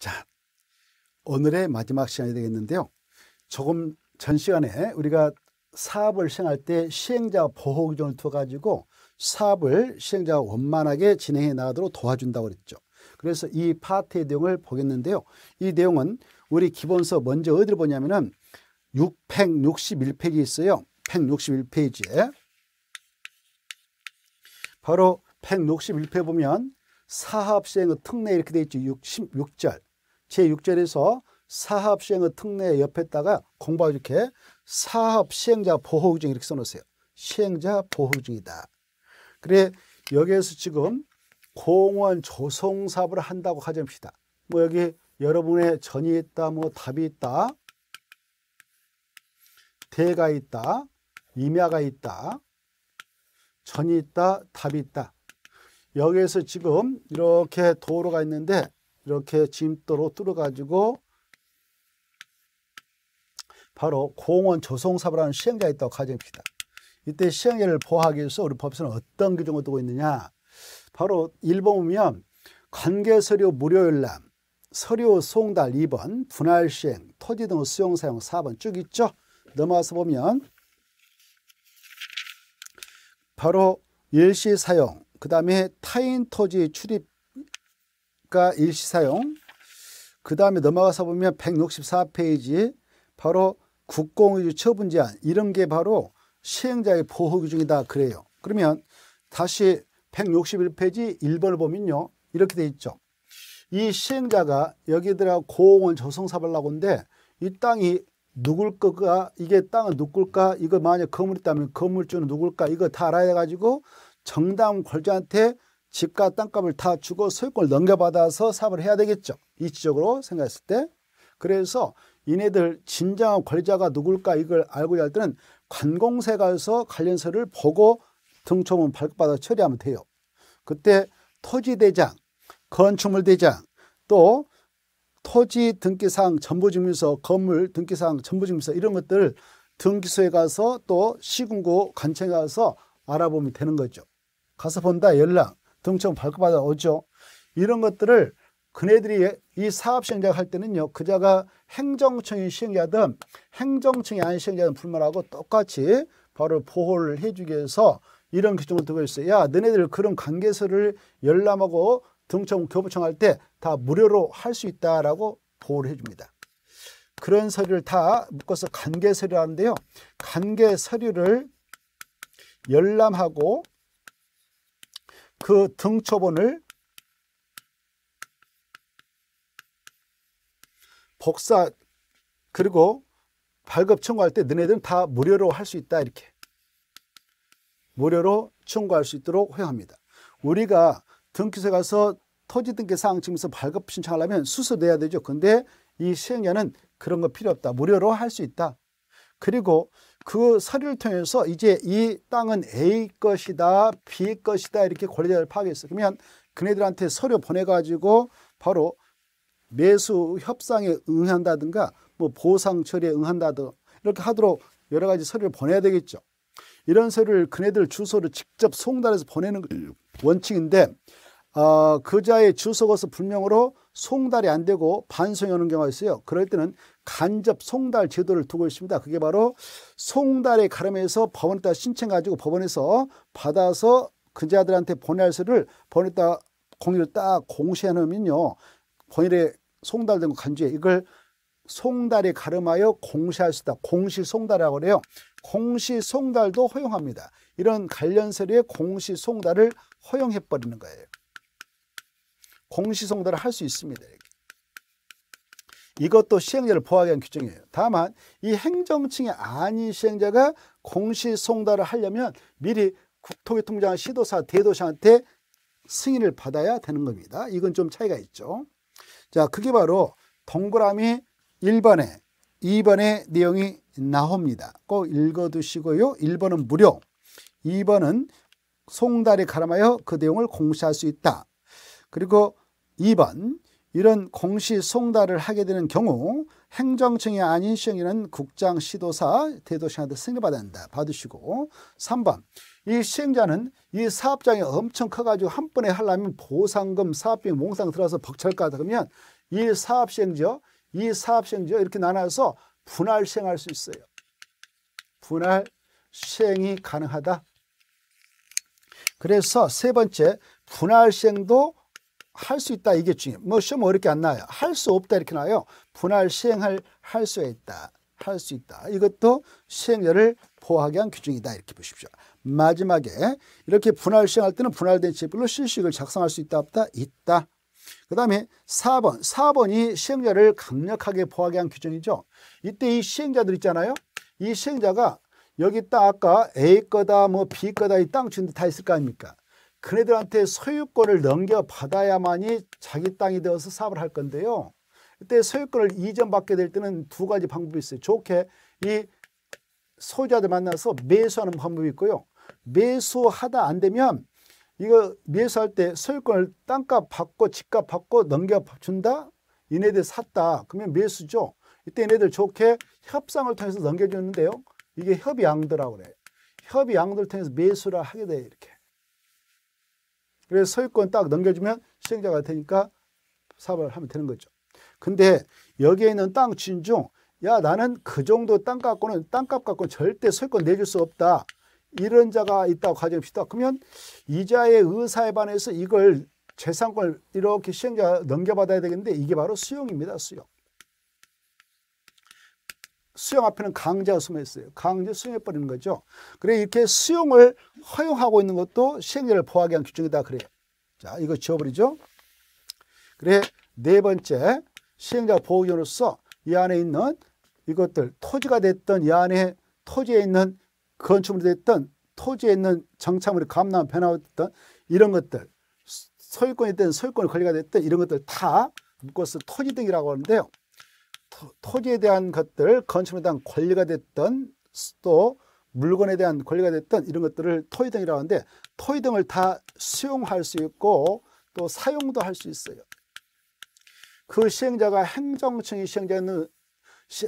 자, 오늘의 마지막 시간이 되겠는데요. 조금 전 시간에 우리가 사업을 시행할 때 시행자 보호 규정을 통해 가지고 사업을 시행자가 원만하게 진행해 나가도록 도와준다고 그랬죠. 그래서 이 파트의 내용을 보겠는데요. 이 내용은 우리 기본서 먼저 어디를 보냐면은 661페이지 있어요. 161페이지에 바로 161페 이지 보면 사업 시행의 특례 이렇게 돼 있죠. 66절. 제6절에서 사업 시행의 특례 옆에다가 공부 하 이렇게 사합 시행자 보호 규정 이렇게 써놓으세요. 시행자 보호 규정이다. 그래 여기에서 지금 공원 조성 사업을 한다고 가정합니다뭐 여기 여러분의 전이 있다, 뭐 답이 있다, 대가 있다, 임야가 있다, 전이 있다, 답이 있다. 여기에서 지금 이렇게 도로가 있는데 이렇게 짐도로 뚫어가지고 바로 공원 조성사업라는 시행자가 있다고 가정합시다. 이때 시행자를 보호하기 위해서 우리 법에서는 어떤 규정을 두고 있느냐. 바로 1번 보면 관계서류 무료열람, 서류 송달 2번, 분할시행, 토지 등 수용 사용 4번 쭉 있죠. 넘어와서 보면 바로 일시 사용, 그 다음에 타인 토지 출입 시가 일시 사용 그 다음에 넘어가서 보면 164페이지 바로 국공유지 처분 제한 이런 게 바로 시행자의 보호 규정이다 그래요. 그러면 다시 161페이지 1번을 보면요. 이렇게 돼 있죠. 이 시행자가 여기 들어 고원 공 조성사발라고인데 이 땅이 누굴 거가 이게 땅은 누굴까 이거 만약 에 건물 있다면 건물주는 누굴까 이거 다 알아야 가지고 정당 권자한테 집값 땅값을 다 주고 소유권을 넘겨받아서 사업을 해야 되겠죠. 이치적으로 생각했을 때 그래서 이네들 진정한 권리자가 누굴까 이걸 알고자 할 때는 관공서에 가서 관련서를 보고 등초문 발급받아 처리하면 돼요. 그때 토지대장, 건축물대장, 또 토지 등기상 전부증명서, 건물 등기상 전부증명서 이런 것들 등기소에 가서 또 시군구 관청에 가서 알아보면 되는 거죠. 가서 본다 연락. 등청 발급받아 오죠. 이런 것들을 그네들이 이 사업 시행자가 할 때는요. 그자가 행정청이 시행자든 행정청이 아닌 시행자든 불만하고 똑같이 바로 보호를 해주기 위해서 이런 규정을 두고 있어요. 야 너네들 그런 관계서를 열람하고 등청 교부청 할 때 다 무료로 할 수 있다라고 보호를 해줍니다. 그런 서류를 다 묶어서 관계 서류라는데요. 관계 서류를 열람하고 그 등초본을 복사 그리고 발급 청구할 때 너네들은 다 무료로 할 수 있다 이렇게 무료로 청구할 수 있도록 허용합니다. 우리가 등기소에 가서 토지 등기 사항 증명서 발급 신청하려면 수수 내야 되죠. 근데 이 시행자는 그런 거 필요 없다. 무료로 할 수 있다. 그리고 그 서류를 통해서 이제 이 땅은 A 것이다, B 것이다 이렇게 권리자를 파악했어. 그러면 그네들한테 서류 보내가지고 바로 매수 협상에 응한다든가 뭐 보상 처리에 응한다든가 이렇게 하도록 여러 가지 서류를 보내야 되겠죠. 이런 서류를 그네들 주소를 직접 송달해서 보내는 원칙인데 어, 그자의 주석어서 불명으로 송달이 안 되고 반송이 오는 경우가 있어요. 그럴 때는 간접 송달 제도를 두고 있습니다. 그게 바로 송달의 가름에서 법원에다 신청 가지고 법원에서 받아서 그자들한테 보낼 서를 법원에다 공유를딱 공시해 놓으면요. 본인의 송달된 간주에 이걸 송달에 가름하여 공시할 수 있다. 공시송달이라고 그래요. 공시송달도 허용합니다. 이런 관련 서류에 공시송달을 허용해버리는 거예요. 공시송달을 할 수 있습니다. 이것도 시행자를 보호하기 위한 규정이에요. 다만 이 행정층이 아닌 시행자가 공시송달을 하려면 미리 국토교통장 시도사, 대도시한테 승인을 받아야 되는 겁니다. 이건 좀 차이가 있죠. 자, 그게 바로 동그라미 1번에 2번의 내용이 나옵니다. 꼭 읽어두시고요. 1번은 무료, 2번은 송달이 가름하여 그 내용을 공시할 수 있다. 그리고 2번 이런 공시송달을 하게 되는 경우 행정청이 아닌 시행인은 국장, 시도사, 대도시한테 승인받아야 한다. 받으시고 3번 이 시행자는 이 사업장이 엄청 커가지고 한 번에 하려면 보상금, 사업비, 몽상 들어서 벅찰까 하다 그러면 이 사업시행지요, 이 사업시행지요 이렇게 나눠서 분할 시행할 수 있어요. 분할 시행이 가능하다. 그래서 세 번째 분할 시행도 할수 있다 이게 중요해요. 뭐 시험 어렵게 안 나와요. 할 수 없다 이렇게 나와요. 분할 시행할 할 수 있다. 할 수 있다. 이것도 시행자를 보호하게 한 규정이다 이렇게 보십시오. 마지막에 이렇게 분할 시행할 때는 분할된 지별로 실식을 작성할 수 있다 없다 있다. 그 다음에 4번. 4번이 시행자를 강력하게 보호하게 한 규정이죠. 이때 이 시행자들 있잖아요. 이 시행자가 여기 딱 아까 A 거다 뭐 B 거다 이 땅 주인데 다 있을 거 아닙니까? 그네들한테 소유권을 넘겨받아야만이 자기 땅이 되어서 사업을 할 건데요. 그때 소유권을 이전받게 될 때는 두 가지 방법이 있어요. 좋게 이 소유자들 만나서 매수하는 방법이 있고요. 매수하다 안 되면 이거 매수할 때 소유권을 땅값 받고 집값 받고 넘겨준다? 이네들 샀다. 그러면 매수죠. 이때 얘네들 좋게 협상을 통해서 넘겨줬는데요 이게 협의양도라고 그래요. 협의양도를 통해서 매수를 하게 돼요. 이렇게. 그래서 소유권 딱 넘겨주면 시행자가 되니까 사업을 하면 되는 거죠. 근데 여기에 있는 땅 주인 중, 야, 나는 그 정도 땅 갖고는, 땅값 갖고는 절대 소유권 내줄 수 없다. 이런 자가 있다고 가정합시다. 그러면 이자의 의사에 반해서 이걸 재산권을 이렇게 시행자 넘겨받아야 되겠는데 이게 바로 수용입니다. 수용. 수영 앞에는 강제가 숨어어요 강제 수용해버리는 거죠. 그래 이렇게 수용을 허용하고 있는 것도 시행자를 보호하게 한 규정이다 그래요. 자 이거 지워버리죠. 그래 네 번째 시행자 보호견으로서 이 안에 있는 이것들 토지가 됐던 이 안에 토지에 있는 건축물이 됐던 토지에 있는 정착물이 감나무 변화가 됐던 이런 것들 소유권이 됐든 소유권 권리가 됐든 이런 것들 다 묶어서 토지 등이라고 하는데요. 토지에 대한 것들, 건축에 물 대한 권리가 됐던 또 물건에 대한 권리가 됐던 이런 것들을 토의 등이라고 하는데 토의 등을 다 수용할 수 있고 또 사용도 할 수 있어요. 그 시행자가 행정청이 시행자는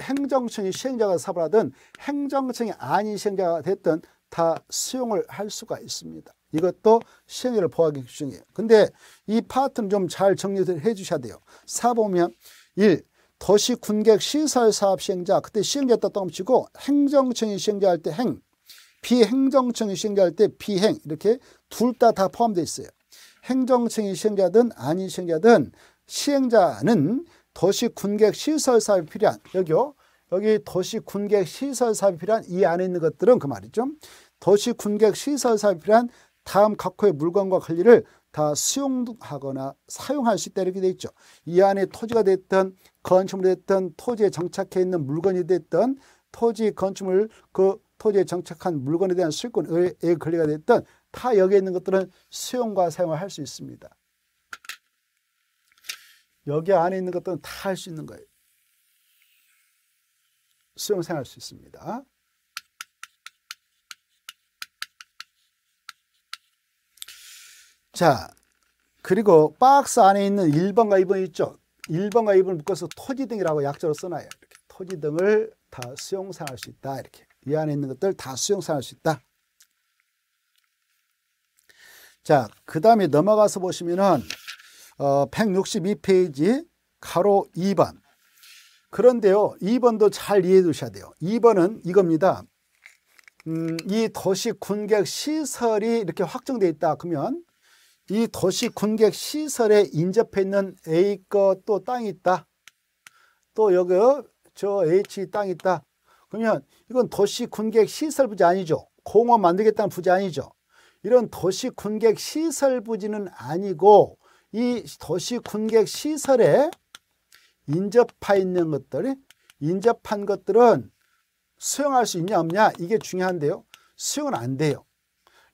행정청이 시행자가 사업하든 행정청이 아닌 시행자가 됐든 다 수용을 할 수가 있습니다. 이것도 시행자를 보호하기 규이에요 근데 이 파트는 좀 잘정리해 주셔야 돼요. 사보면 1. 도시 군객 시설 사업 시행자 그때 시행자였다 떠치고 행정청이 시행자할 때 행, 비행정청이 시행자할 때 비행 이렇게 둘 다 다 포함되어 있어요. 행정청이 시행자든 아닌 시행자든 시행자는 도시 군객 시설 사업이 필요한 여기요. 여기 도시 군객 시설 사업이 필요한 이 안에 있는 것들은 그 말이죠. 도시 군객 시설 사업이 필요한 다음 각호의 물건과 관리를다 수용하거나 사용할 수 있다 이렇게 돼 있죠. 이 안에 토지가 됐든 건축물이 됐던 토지에 정착해 있는 물건이 됐던 토지 건축물 그 토지에 정착한 물건에 대한 수익권의 권리가 됐던 다 여기에 있는 것들은 수용과 사용을 할 수 있습니다. 여기 안에 있는 것들은 다 할 수 있는 거예요. 수용 사용할 수 있습니다. 자, 그리고 박스 안에 있는 1번과 2번 있죠? 1번과 2번을 묶어서 토지 등이라고 약자로 써놔요. 이렇게 토지 등을 다 수용산할 수 있다. 이렇게 이 안에 있는 것들 다 수용산할 수 있다. 자, 그 다음에 넘어가서 보시면은 어, 162페이지 가로 2번. 그런데요, 2번도 잘 이해해 두셔야 돼요. 2번은 이겁니다. 음, 이 도시 군객 시설이 이렇게 확정돼 있다 그러면 이 도시 군객 시설에 인접해 있는 A거 또 땅이 있다. 또 여기 어? 저 H 땅이 있다. 그러면 이건 도시 군객 시설 부지 아니죠. 공원 만들겠다는 부지 아니죠. 이런 도시 군객 시설 부지는 아니고 이 도시 군객 시설에 인접해 있는 것들이 인접한 것들은 수용할 수 있냐 없냐 이게 중요한데요. 수용은 안 돼요.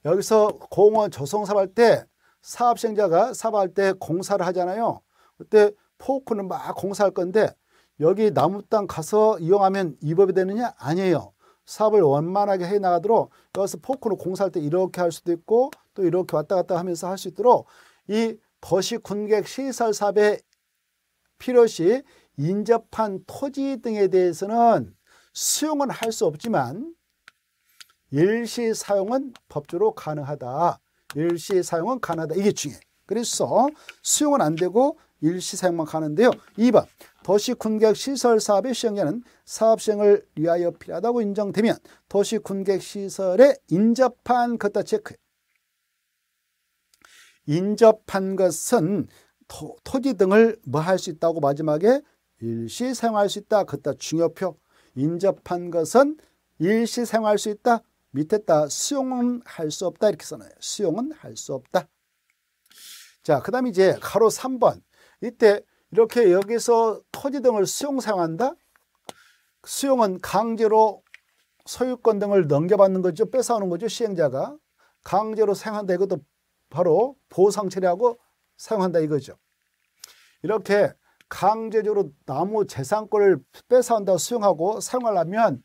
여기서 공원 조성사업할 때 사업시행자가 사업할 때 공사를 하잖아요. 그때 포크는 막 공사할 건데 여기 나무 땅 가서 이용하면 위법이 되느냐? 아니에요. 사업을 원만하게 해나가도록 여기서 포크로 공사할 때 이렇게 할 수도 있고 또 이렇게 왔다 갔다 하면서 할 수 있도록 이 거시 군객 시설 사업에 필요시 인접한 토지 등에 대해서는 수용은 할 수 없지만 일시 사용은 법적으로 가능하다. 일시 사용은 가능하다. 이게 중요해. 그래서 수용은 안 되고 일시 사용만 가는데요. 2번 도시 군객 시설 사업의 시행자는 사업 시행을 위하여 필요하다고 인정되면 도시 군객 시설에 인접한 것다 체크. 인접한 것은 토, 토지 등을 뭐 할 수 있다고 마지막에 일시 사용할 수 있다. 그다 중요표. 인접한 것은 일시 사용할 수 있다. 밑에다 수용은 할 수 없다 이렇게 써놔요. 수용은 할 수 없다. 자, 그 다음에 이제 가로 3번. 이때 이렇게 여기서 토지 등을 수용 사용한다. 수용은 강제로 소유권 등을 넘겨받는 거죠. 뺏어오는 거죠. 시행자가. 강제로 사용한다. 이것도 바로 보상 처리하고 사용한다 이거죠. 이렇게 강제적으로 나무 재산권을 뺏어온다고 수용하고 사용하려면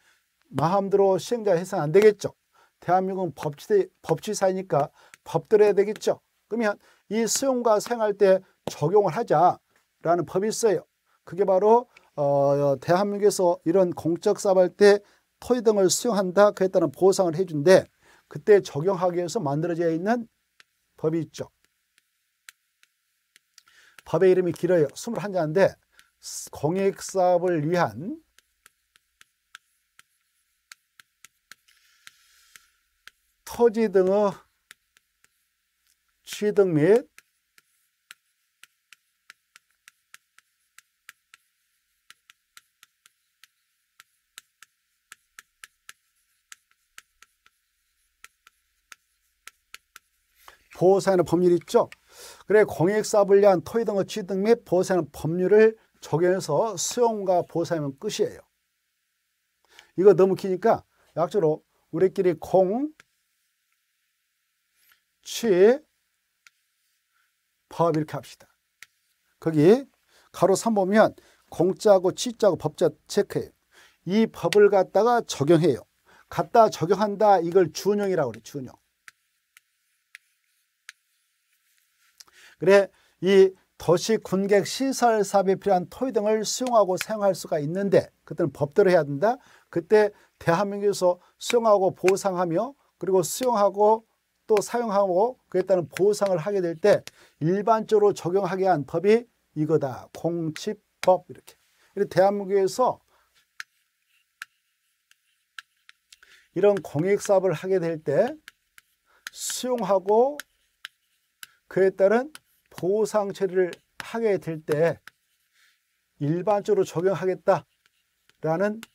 마음대로 시행자 해서는 안 되겠죠. 대한민국은 법치, 법치사니까 법대로 야 되겠죠. 그러면 이 수용과 생활 때 적용을 하자라는 법이 있어요. 그게 바로 어, 대한민국에서 이런 공적 사업할 때 토지 등을 수용한다 그에 따른 보상을 해준데 그때 적용하기 위해서 만들어져 있는 법이 있죠. 법의 이름이 길어요. 21자인데 공익사업을 위한 토지 등의 취득 및 보호사에는 법률이 있죠. 그래 공익사 불리한 토지 등의 취득 및보호사는 법률을 적용해서 수용과 보호사면 끝이에요. 이거 너무 기니까 약조로 우리끼리 공 C 법 이렇게 합시다. 거기 가로 3 보면 공자고 치자고 법자 체크해요. 이 법을 갖다가 적용해요. 갖다 적용한다 이걸 준용이라고 그래 준용. 그래 이 도시 군객 시설 사업에 필요한 토지 등을 수용하고 사용할 수가 있는데 그때는 법대로 해야 된다. 그때 대한민국에서 수용하고 보상하며 그리고 수용하고 또 사용하고 그에 따른 보상을 하게 될 때 일반적으로 적용하게 한 법이 이거다. 공치법 이렇게. 대한민국에서 이런 공익사업을 하게 될 때 수용하고 그에 따른 보상 처리를 하게 될 때 일반적으로 적용하겠다라는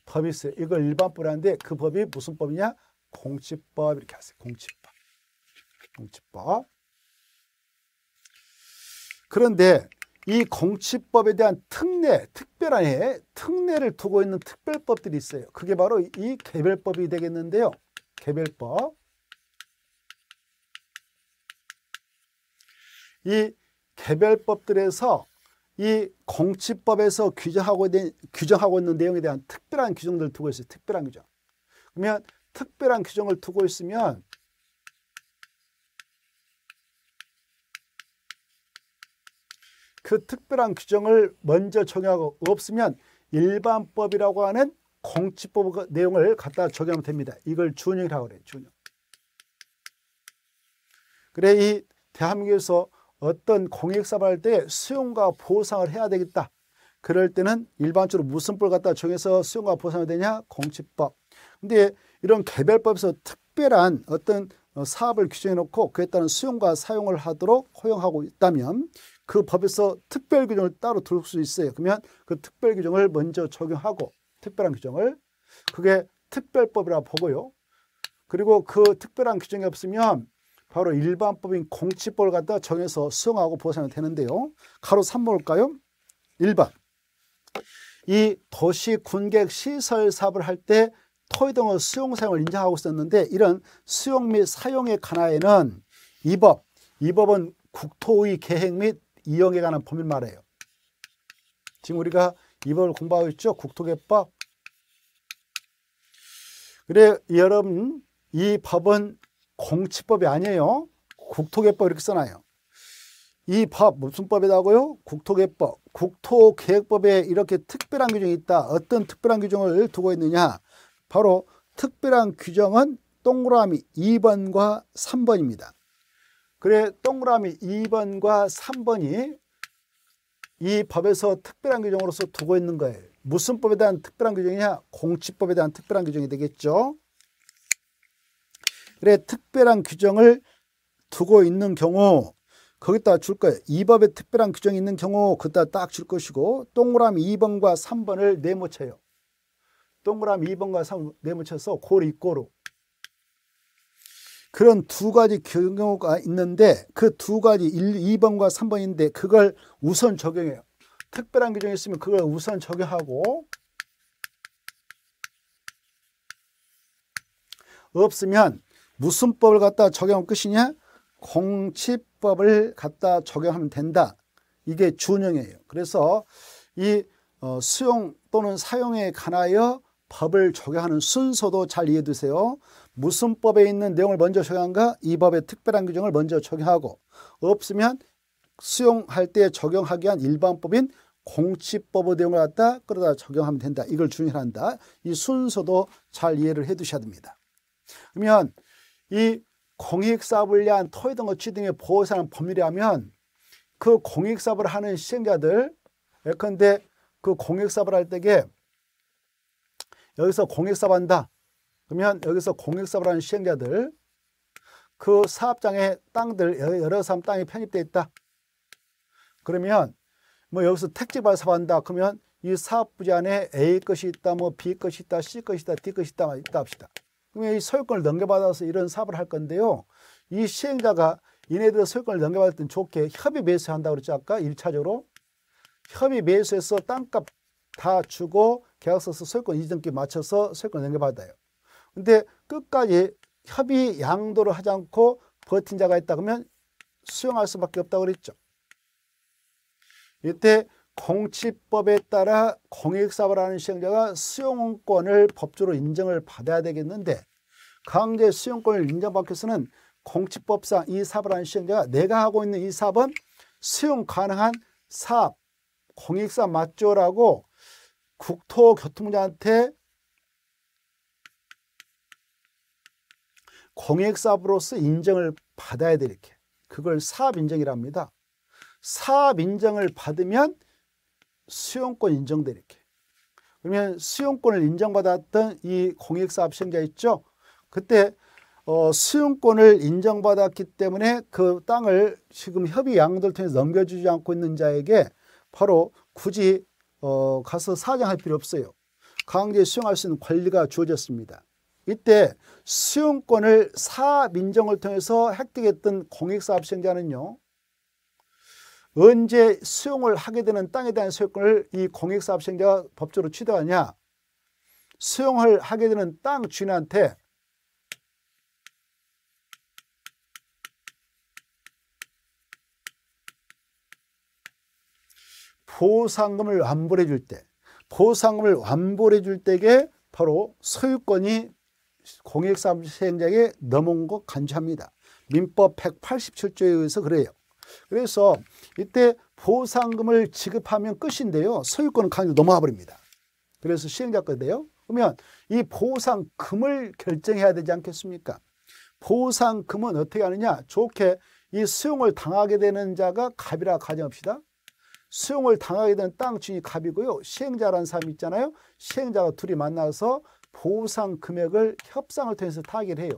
법이 있어요. 이걸 일반법이라는데 그 법이 무슨 법이냐? 공치법 이렇게 하세요. 공치법. 공치법. 그런데 이 공치법에 대한 특례, 특별한 해, 특례를 두고 있는 특별법들이 있어요. 그게 바로 이 개별법이 되겠는데요. 개별법. 이 개별법들에서 이 공치법에서 규정하고, 된, 규정하고 있는 내용에 대한 특별한 규정들을 두고 있어요. 특별한 규정. 그러면 특별한 규정을 두고 있으면 그 특별한 규정을 먼저 적용하고 없으면 일반법이라고 하는 공치법 내용을 갖다 적용하면 됩니다. 이걸 준용이라고 그래요. 준용. 그래 이 대한민국에서 어떤 공익사업할때 수용과 보상을 해야 되겠다. 그럴 때는 일반적으로 무슨 법 갖다 정해서 수용과 보상이 되냐? 공치법. 근데 이런 개별법에서 특별한 어떤 어, 사업을 규정해 놓고 그에 따른 수용과 사용을 하도록 허용하고 있다면 그 법에서 특별 규정을 따로 들을 수 있어요. 그러면 그 특별 규정을 먼저 적용하고 특별한 규정을 그게 특별법이라 보고요. 그리고 그 특별한 규정이 없으면 바로 일반법인 공치법을 갖다 정해서 수용하고 보상이 되는데요. 가로 3번 볼까요? 1번 이 도시 군객 시설 사업을 할 때 토의 등의 수용 사용을 인정하고 있었는데 이런 수용 및 사용에 관하여는 이 법, 이 법은 국토의 계획 및 이용에 관한 법률 를 말해요. 지금 우리가 이번을 공부하고 있죠. 국토개법. 그래 여러분 이 법은 공치법이 아니에요. 국토개법 이렇게 써놔요. 이 법 무슨 법이라고요? 국토개법. 국토계획법에 이렇게 특별한 규정이 있다. 어떤 특별한 규정을 두고 있느냐? 바로 특별한 규정은 동그라미 2번과 3번입니다. 그래 동그라미 2번과 3번이 이 법에서 특별한 규정으로서 두고 있는 거예요. 무슨 법에 대한 특별한 규정이냐? 공치법에 대한 특별한 규정이 되겠죠. 그래 특별한 규정을 두고 있는 경우 거기다 줄 거예요. 이 법에 특별한 규정이 있는 경우 그다 딱 줄 것이고 동그라미 2번과 3번을 네모 쳐요. 동그라미 2번과 3번 네모 쳐서 골 입고로 그런 두 가지 경우가 있는데 그 두 가지 1, 2번과 3번인데 그걸 우선 적용해요. 특별한 규정이 있으면 그걸 우선 적용하고 없으면 무슨 법을 갖다 적용하면 끝이냐? 공치법을 갖다 적용하면 된다. 이게 준용이에요. 그래서 이 어, 수용 또는 사용에 관하여 법을 적용하는 순서도 잘 이해해 두세요. 무슨 법에 있는 내용을 먼저 적용한가? 이 법의 특별한 규정을 먼저 적용하고 없으면 수용할 때 적용하기 위한 일반법인 공치법의 내용을 갖다 끌어다 적용하면 된다. 이걸 중요한다. 이 순서도 잘 이해를 해 두셔야 됩니다. 그러면 이 공익사업을 위한 토의 등 어취 등의 보호사는 법률이 하면 그 공익사업을 하는 시행자들 예컨대 그 공익사업을 할 때에 여기서 공익사업한다. 그러면 여기서 공익사업을 하는 시행자들 그사업장에 땅들 여러 사람 땅이 편입되어 있다. 그러면 뭐 여기서 택지발 사업한다. 그러면 이 사업부지 안에 A 것이 있다, 뭐 B 것이 있다, C 것이 있다, D 것이 있다, 있다 합시다. 그러면 이 소유권을 넘겨받아서 이런 사업을 할 건데요. 이 시행자가 얘네들 소유권을 넘겨받을 땐 좋게 협의 매수한다고 그랬죠. 아까 1차적으로. 협의 매수해서 땅값 다 주고 계약서서 소유권 이전기 맞춰서 소유권 넘겨받아요. 근데 끝까지 협의 양도를 하지 않고 버틴 자가 있다 그러면 수용할 수밖에 없다고 그랬죠. 이때 공치법에 따라 공익사업 하는 시행자가 수용권을 법적으로 인정을 받아야 되겠는데 강제 수용권을 인정받기 위해서는 공치법상 이 사업을 하는 시행자가 내가 하고 있는 이 사업은 수용 가능한 사업, 공익사업 맞죠라고 국토교통부한테 공익사업으로서 인정을 받아야 돼 이렇게. 그걸 사업인정이랍니다. 사업인정을 받으면 수용권 인정돼 이렇게. 그러면 수용권을 인정받았던 이 공익사업 시자 있죠. 그때 어, 수용권을 인정받았기 때문에 그 땅을 지금 협의 양도를 통해서 넘겨주지 않고 있는 자에게 바로 굳이 어, 가서 사정할 필요 없어요. 강제 수용할 수 있는 권리가 주어졌습니다. 이때 수용권을 사민정을 통해서 획득했던 공익사업 시행자는요. 언제 수용을 하게 되는 땅에 대한 소유권을 이 공익사업 시행자가 법적으로 취득하냐. 수용을 하게 되는 땅 주인한테 보상금을 환불해줄 때, 보상금을 환불해줄때에 바로 소유권이 공익사업 시행령에 넘은 것 간주합니다. 민법 187조에 의해서 그래요. 그래서 이때 보상금을 지급하면 끝인데요. 소유권은 강제 넘어가 버립니다. 그래서 시행자 거데요. 그러면 이 보상금을 결정해야 되지 않겠습니까? 보상금은 어떻게 하느냐? 좋게 이 수용을 당하게 되는 자가 갑이라 가정합시다. 수용을 당하게 된땅 주인이 갑이고요. 시행자라는 사람이 있잖아요. 시행자가 둘이 만나서 보상 금액을 협상을 통해서 타결 해요.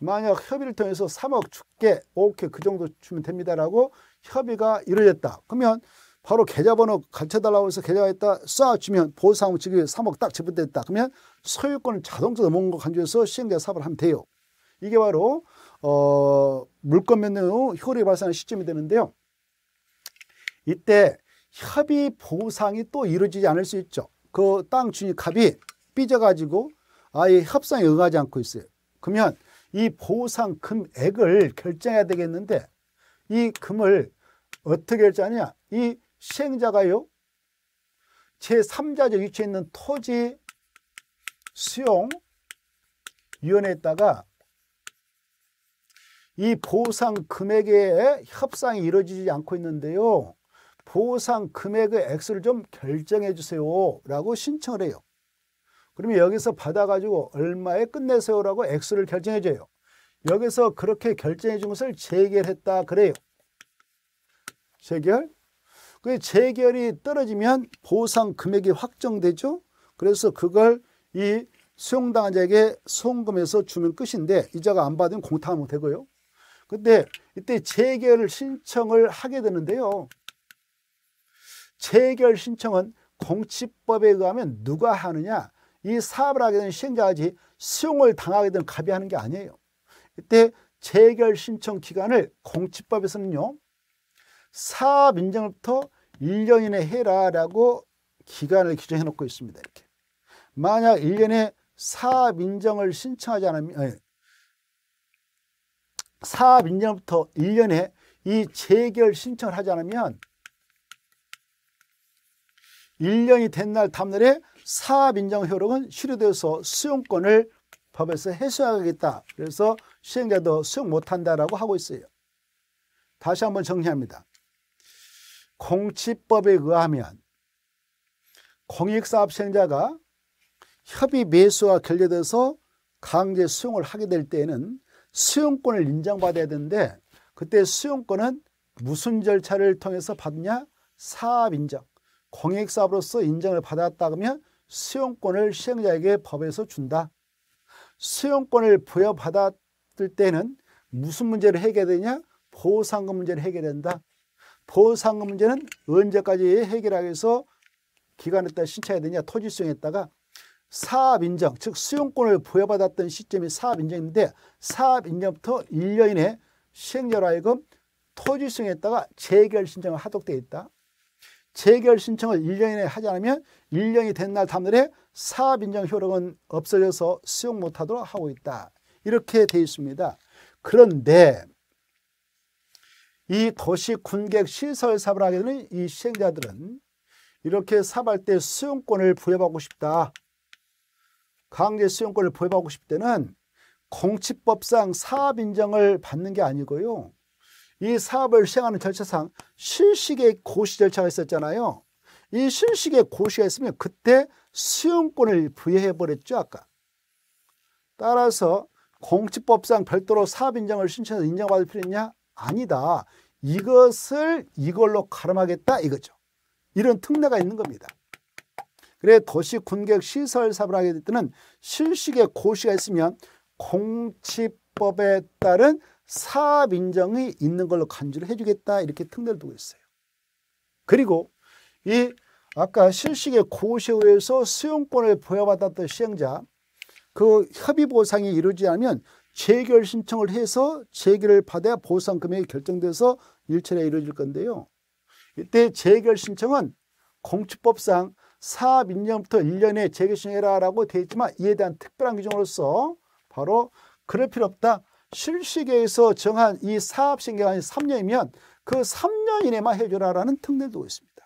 만약 협의를 통해서 3억 줄게, 오케이 그 정도 주면 됩니다라고 협의가 이루어졌다. 그러면 바로 계좌번호 가르쳐달라고 해서 계좌에다 쏴주면 보상 지급 3억 딱 지불됐다. 그러면 소유권을 자동적로 넘은 거 간주해서 시행자 사업을 하면 돼요. 이게 바로 어, 물권 면후 효력이 발생하는 시점이 되는데요. 이때 협의 보상이 또 이루어지지 않을 수 있죠. 그땅 주인 갑이 삐져가지고 아예 협상에 응하지 않고 있어요. 그러면 이 보상 금액을 결정해야 되겠는데 이 금을 어떻게 결정하냐? 이 시행자가요. 제3자적 위치에 있는 토지 수용 위원회에다가 이 보상 금액에 협상이 이루어지지 않고 있는데요. 보상 금액의 액수를 좀 결정해 주세요라고 신청을 해요. 그러면 여기서 받아가지고 얼마에 끝내세요라고 액수를 결정해 줘요. 여기서 그렇게 결정해 준 것을 재결했다 그래요. 재결. 그 재결이 떨어지면 보상 금액이 확정되죠. 그래서 그걸 이 수용당한 자에게 송금해서 주면 끝인데 이자가 안 받으면 공탁하면 되고요. 근데 이때 재결 신청을 하게 되는데요. 체결 신청은 공치법에 의하면 누가 하느냐 이 사업을 하게 되는 시행자까지 수용을 당하게 되는 갑이 하는 게 아니에요. 이때 재결 신청 기간을 공치법에서는요. 사업 인정부터 1년 이내 해라라고 기간을 규정해 놓고 있습니다. 이렇게. 만약 1년에 사업 인정을 신청하지 않으면 사업 인정부터 1년에 이 재결 신청을 하지 않으면 1년이 된날 다음날에 사업인정효력은 실효되어서 수용권을 법에서 해소하겠다. 그래서 시행자도 수용 못한다라고 하고 있어요. 다시 한번 정리합니다. 공치법에 의하면 공익사업 시행자가 협의 매수와 결렬돼서 강제 수용을 하게 될 때에는 수용권을 인정받아야 되는데 그때 수용권은 무슨 절차를 통해서 받느냐? 사업 인정. 공익사업으로서 인정을 받았다면 수용권을 시행자에게 법에서 준다. 수용권을 부여받았을 때는 무슨 문제를 해결되냐? 보상금 문제를 해결된다. 보상금 문제는 언제까지 해결하기 위해서 기간에 따라 신청해야 되냐? 토지 수용했다가 사업 인정, 즉 수용권을 부여받았던 시점이 사업 인정인데 사업 인정부터 1년 이내 시행자로 하여금 토지 수용했다가 재결 신청을 하도록 되어 있다. 재결 신청을 1년 이내에 하지 않으면 1년이 된 날 다음날에 사업 인정 효력은 없어져서 수용 못하도록 하고 있다. 이렇게 돼 있습니다. 그런데 이 도시 군객 시설 사업을 하게 되는 이 시행자들은 이렇게 사업할 때 수용권을 부여받고 싶다. 강제 수용권을 부여받고 싶다는 공치법상 사업 인정을 받는 게 아니고요. 이 사업을 시행하는 절차상 실식의 고시 절차가 있었잖아요. 이 실식의 고시가 있으면 그때 수용권을 부여해버렸죠, 아까. 따라서 공치법상 별도로 사업 인정을 신청해서 인정받을 필요 있냐? 아니다. 이것을 이걸로 가름하겠다 이거죠. 이런 특례가 있는 겁니다. 그래 도시 군객 시설 사업을 하게 될 때는 실식의 고시가 있으면 공치법에 따른 사업 인정이 있는 걸로 간주를 해주겠다 이렇게 특례를 두고 있어요. 그리고 이 아까 실시계 고시에서 수용권을 부여받았던 시행자 그 협의 보상이 이루지 않으면 재결 신청을 해서 재결을 받아야 보상 금액이 결정돼서 일체에 이루어질 건데요. 이때 재결 신청은 공치법상 사업 인정부터 1년에 재결 신청해라라고 되어 있지만 이에 대한 특별한 규정으로서 바로 그럴 필요 없다. 실시계에서 정한 이사업신계이 3년이면 그 3년 이내만 해줘라라는 특례도 있습니다.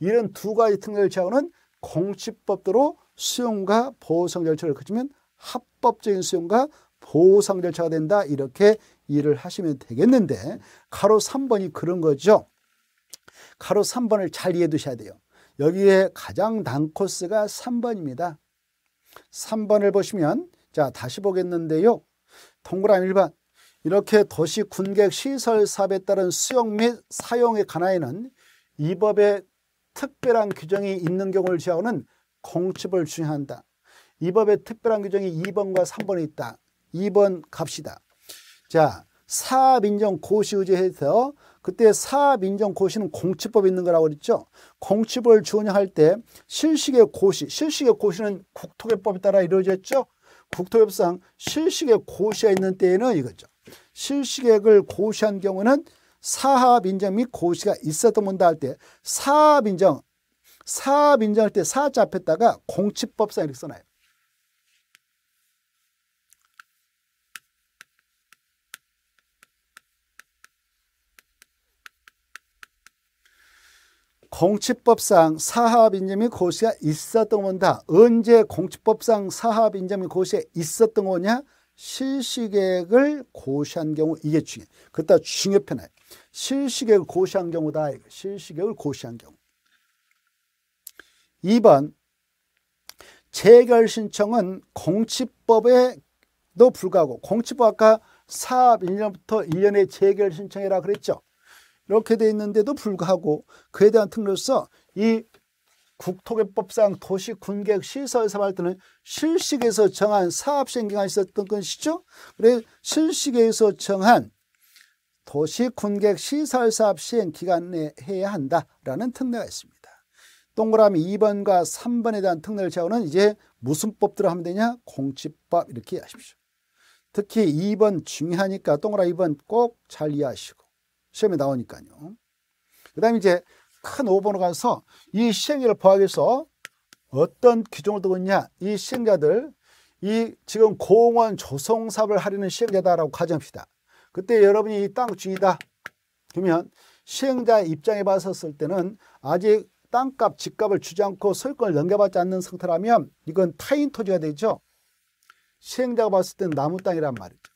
이런 두 가지 특례를 제하고는 공치법대로 수용과 보상 절차를 거치면 합법적인 수용과 보상 절차가 된다 이렇게 일을 하시면 되겠는데 가로 3번이 그런 거죠. 가로 3번을 잘 이해해 두셔야 돼요. 여기에 가장 단코스가 3번입니다. 3번을 보시면 자 다시 보겠는데요. 동그라미 1번 이렇게 도시 군객 시설 사업에 따른 수용 및 사용에 관하여는 이 법에 특별한 규정이 있는 경우를 제하고는 공칩을 중요한다. 이 법에 특별한 규정이 2번과 3번에 있다. 2번 갑시다. 자, 사업인정 고시의제에서 그때 사업인정 고시는 공치법 있는 거라고 그랬죠. 공치법을 주용할때실시계 고시, 실시계 고시는 국토계법에 따라 이루어졌죠. 국토협상 실시객 고시가 있는 때에는 이거죠. 실시객을 고시한 경우는 사합 인정 및 고시가 있었던 문다 할 때 사합 인정 사합 인정할 때 사자 앞에다가 공치법상 이렇게 써놔요. 공치법상 사합 인점이 고시가 있었던 건다. 언제 공치법상 사합 인정이 고시에 있었던 거냐? 실시객을 고시한 경우 이게 중요. 그따 중요 편해. 실시객을 고시한 경우다. 실시객을 고시한 경우. 2번 재결 신청은 공치법에도 불구하고 공치법 아까 사업 1년부터 1년의 재결 신청이라 그랬죠. 이렇게 돼 있는데도 불구하고 그에 대한 특례로서 이 국토개법상 도시군계획 시설사발 때는 실시계에서 정한 사업시행기간이 있었던 것이죠. 그래 실식에서 정한 도시군계 시설사업 시행기간 내 해야 한다라는 특례가 있습니다. 동그라미 2번과 3번에 대한 특례를 제하는 이제 무슨 법들을 하면 되냐? 공치법 이렇게 하십시오 특히 2번 중요하니까 동그라미 2번 꼭 잘 이해하시고 시험에 나오니까요. 그 다음에 이제 큰 5번으로 가서 이 시행자를 보하해서 어떤 규정을 두고 있냐. 이 시행자들, 이 지금 공원 조성 사업을 하려는 시행자다라고 가정합시다. 그때 여러분이 이 땅 주이다. 그러면 시행자 입장에 봤었을 때는 아직 땅값, 집값을 주지 않고 소유권을 넘겨받지 않는 상태라면 이건 타인 토지가 되죠. 시행자가 봤을 때는 나무 땅이란 말이죠.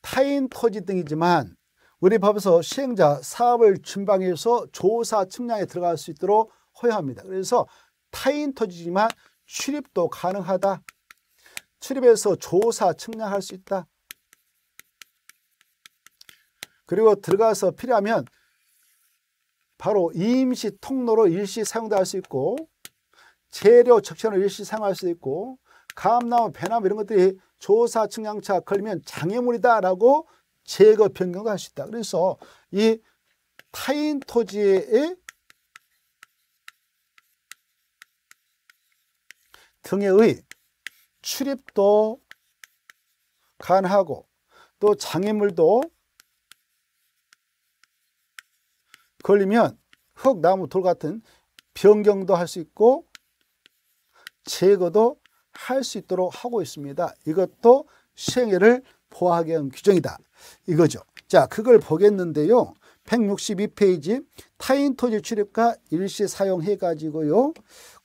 타인 토지 등이지만 우리 법에서 시행자 사업을 준방해서 조사 측량에 들어갈 수 있도록 허용합니다. 그래서 타인 토지지만 출입도 가능하다. 출입해서 조사 측량할 수 있다. 그리고 들어가서 필요하면 바로 임시 통로로 일시 사용도 할 수 있고 재료 적셔로 일시 사용할 수 있고 감나무, 배나무 이런 것들이 조사 측량차가 걸리면 장애물이다라고 제거 변경도 할 수 있다. 그래서 이 타인 토지의 등의 출입도 가능하고 또 장애물도 걸리면 흙, 나무, 돌 같은 변경도 할 수 있고 제거도 할수 있도록 하고 있습니다. 이것도 시행회를 포화하게 한 규정이다. 이거죠. 자, 그걸 보겠는데요. 162페이지 타인 토지 출입과 일시 사용해 가지고요.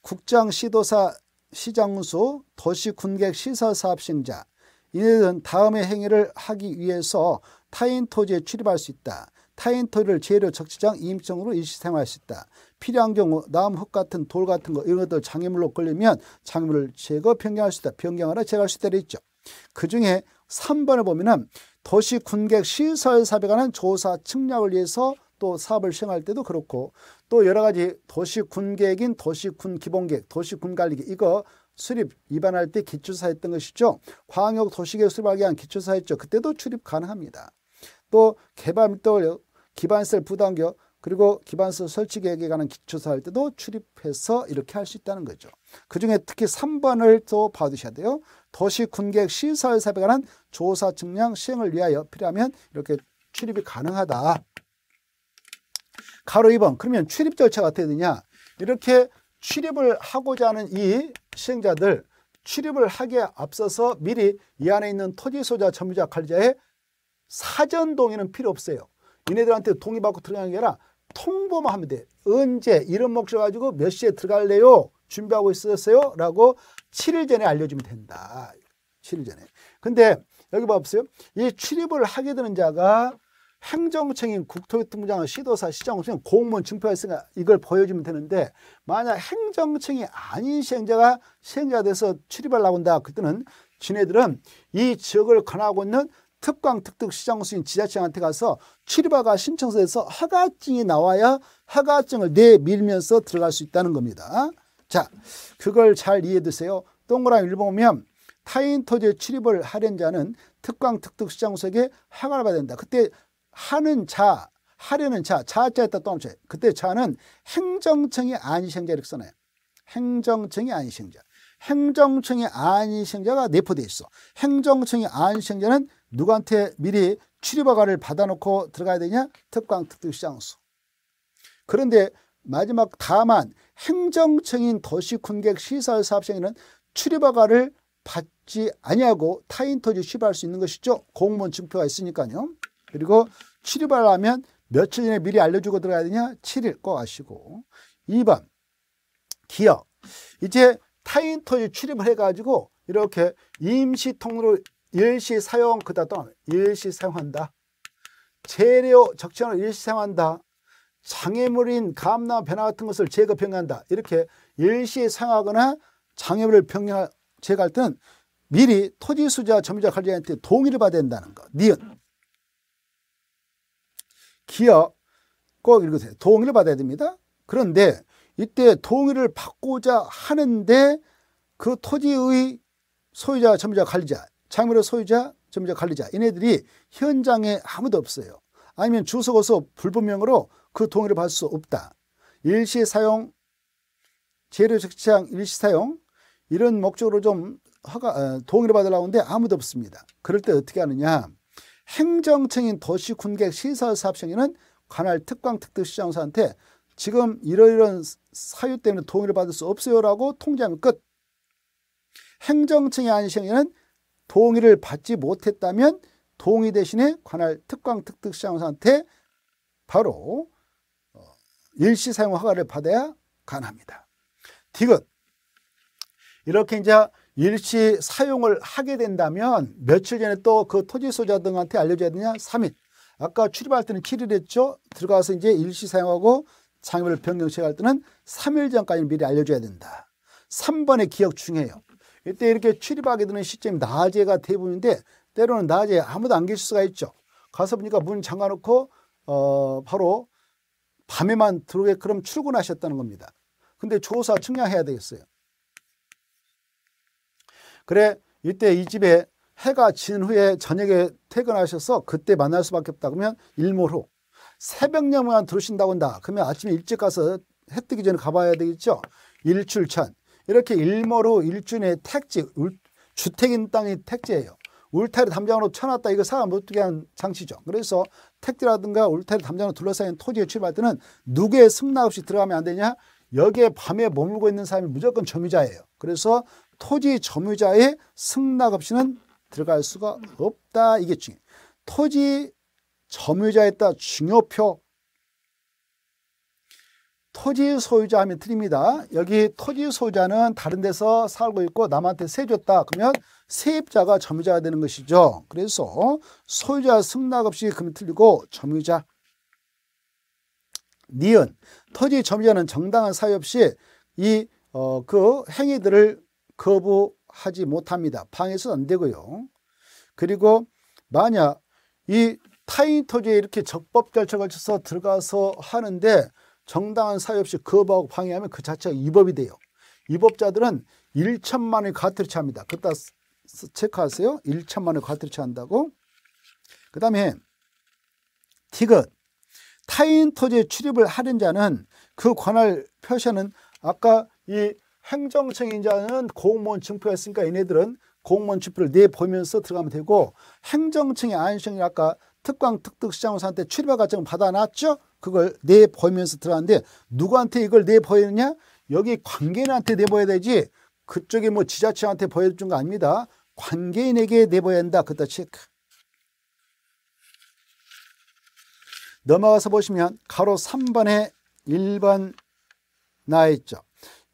국장 시도사 시장수 도시 군객 시설 사업시자 이들은 다음의 행위를 하기 위해서 타인 토지에 출입할 수 있다. 타인토리를 재료 적시장 임성으로 일시생활할 수 있다. 필요한 경우 나무 흙 같은 돌 같은 거 이런 것들 장애물로 걸리면 장애물을 제거 변경할 수 있다. 변경하라 제거할 수 있다 있죠. 그중에 3번을 보면은 도시 군객 시설 사업에 관한 조사 측량을 위해서 또 사업을 시행할 때도 그렇고 또 여러 가지 도시 군객인 도시 군기본객 도시 군 관리계 이거 수립 입안할 때 기초사였던 것이죠. 광역 도시계획 수립하기 위한 기초사였죠. 그때도 출입 가능합니다. 또 개발 및기반설 부담격 그리고 기반세 설치 계획에 관한 기초사할 때도 출입해서 이렇게 할 수 있다는 거죠. 그중에 특히 3번을 또 봐두셔야 돼요. 도시 군계획 시설 사업에 관한 조사 측량 시행을 위하여 필요하면 이렇게 출입이 가능하다. 가로 2번 그러면 출입 절차가 어떻게 되냐 이렇게 출입을 하고자 하는 이 시행자들 출입을 하기에 앞서서 미리 이 안에 있는 토지 소자 점유자, 관리자의 사전 동의는 필요 없어요. 얘네들한테 동의받고 들어가는 게 아니라 통보만 하면 돼. 언제 이런 목적 가지고 몇 시에 들어갈래요? 준비하고 있었어요? 라고 7일 전에 알려주면 된다. 7일 전에. 근데 여기 봐보세요. 이 출입을 하게 되는 자가 행정청인 국토교통부장, 시도사, 시장 공무원 증표했으니까 이걸 보여주면 되는데 만약 행정청이 아닌 시행자가 시행자 돼서 출입하려고 한다. 그때는 지네들은 이 지역을 권하고 있는 특강 특득 시장 수인 지자체한테 가서 출입허가 신청서에서 허가증이 나와야 허가증을 내밀면서 들어갈 수 있다는 겁니다. 자, 그걸 잘 이해해 두세요. 동그라미를 보면 타인 토지에 출입을 하려는 자는 특강 특득 시장수에게 허가를 받아야 된다. 그때 하는 자, 하려는 자, 자자에 따라 떠넘쳐 그때 자는 행정청의안닌 시행자 이렇게 써놔요. 행정청의안닌 시행자. 행정청의안닌 시행자가 내포되어 있어. 행정청의안닌 시행자는 누구한테 미리 출입허가를 받아놓고 들어가야 되냐? 특강 특특시장수. 그런데 마지막 다만 행정청인 도시군객 시설사업장에는 출입허가를 받지 아니하고 타인 토지 취입할 수 있는 것이죠. 공무원 증표가 있으니까요. 그리고 출입하려면 며칠 전에 미리 알려주고 들어가야 되냐? 7일 꼭 아시고 2번 기업 이제 타인 토지 출입을 해가지고 이렇게 임시 통로를 일시 사용 그다 또 일시 사용한다. 재료 적정을 일시 사용한다. 장애물인 감나 변화 같은 것을 제거 평가한다. 이렇게 일시 사용하거나 장애물을 평가 제거할 때는 미리 토지 수자 점유자 관리자한테 동의를 받아야 된다는 거. 니은 기업 꼭 읽으세요. 동의를 받아야 됩니다. 그런데 이때 동의를 받고자 하는데 그 토지의 소유자 점유자 관리자 참으로 소유자, 점유자, 관리자 이네들이 현장에 아무도 없어요. 아니면 주소가서 불분명으로 그 동의를 받을 수 없다. 일시 사용, 재료 적시장 일시 사용 이런 목적으로 좀 허가, 어, 동의를 받으려고 하는데 아무도 없습니다. 그럴 때 어떻게 하느냐. 행정청인 도시군객시설사업청에는 관할 특강 특특시장사한테 지금 이러이러한 사유 때문에 동의를 받을 수 없어요라고 통지하면 끝. 행정청이 아닌 시행에는 동의를 받지 못했다면 동의 대신에 관할 특강 특특시장한테 바로 어, 일시 사용 허가를 받아야 가능합니다. 디귿 이렇게 이제 일시 사용을 하게 된다면 며칠 전에 또 그 토지 소자 등한테 알려줘야 되냐? 3일. 아까 출입할 때는 7일 했죠. 들어가서 이제 일시 사용하고 장애물 변경 시행할 때는 3일 전까지 미리 알려줘야 된다. 3번의 기억 중요해요. 이때 이렇게 출입하게 되는 시점이 낮에가 대부분인데 때로는 낮에 아무도 안 계실 수가 있죠. 가서 보니까 문 잠가놓고 어 바로 밤에만 들어오게 그럼 출근하셨다는 겁니다. 근데 조사 측량해야 되겠어요. 그래 이때 이 집에 해가 진 후에 저녁에 퇴근하셔서 그때 만날 수밖에 없다 그러면 일몰호 새벽녘만 들어오신다고 한다 그러면 아침에 일찍 가서 해 뜨기 전에 가봐야 되겠죠 일출천 이렇게 일모로 일준의 택지, 울, 주택인 땅이 택지예요. 울타리 담장으로 쳐놨다. 이거 사람 어떻게 한 장치죠. 그래서 택지라든가 울타리 담장으로 둘러싸인 토지에 출입 때는 누구의 승낙 없이 들어가면 안 되냐? 여기에 밤에 머물고 있는 사람이 무조건 점유자예요. 그래서 토지 점유자의 승낙 없이는 들어갈 수가 없다. 이게 중요. 토지 점유자에 따라 중요표 토지 소유자 하면 틀립니다. 여기 토지 소유자는 다른 데서 살고 있고 남한테 세 줬다. 그러면 세입자가 점유자가 되는 것이죠. 그래서 소유자 승낙 없이 그러면 틀리고 점유자 니은 토지 점유자는 정당한 사유 없이 이어 그 행위들을 거부하지 못합니다. 방해서는안 되고요. 그리고 만약 이 타인 토지에 이렇게 적법 절차를 쳐서 들어가서 하는데 정당한 사유 없이 거부하고 방해하면 그 자체가 위법이 돼요. 위법자들은 1천만 원의 과태료 처합니다. 그따 체크하세요. 1천만 원의 과태료 처한다고. 그 다음에 티귿. 타인 토지에 출입을 하는 자는 그 관할 표시하는 아까 이 행정청인 자는 공무원 증표였으니까 얘네들은 공무원 증표를 내보면서 들어가면 되고 행정청의 안시청이 아까 특광 특특시장원사한테 출입할 과정을 받아놨죠? 그걸 내보이면서들어왔는데 누구한테 이걸 내보버느냐 여기 관계인한테 내보려야 되지 그쪽에 뭐 지자체한테 보여준 거 아닙니다. 관계인에게 내보려야 한다. 그다 체크. 넘어가서 보시면 가로 3번에 1번 나있죠.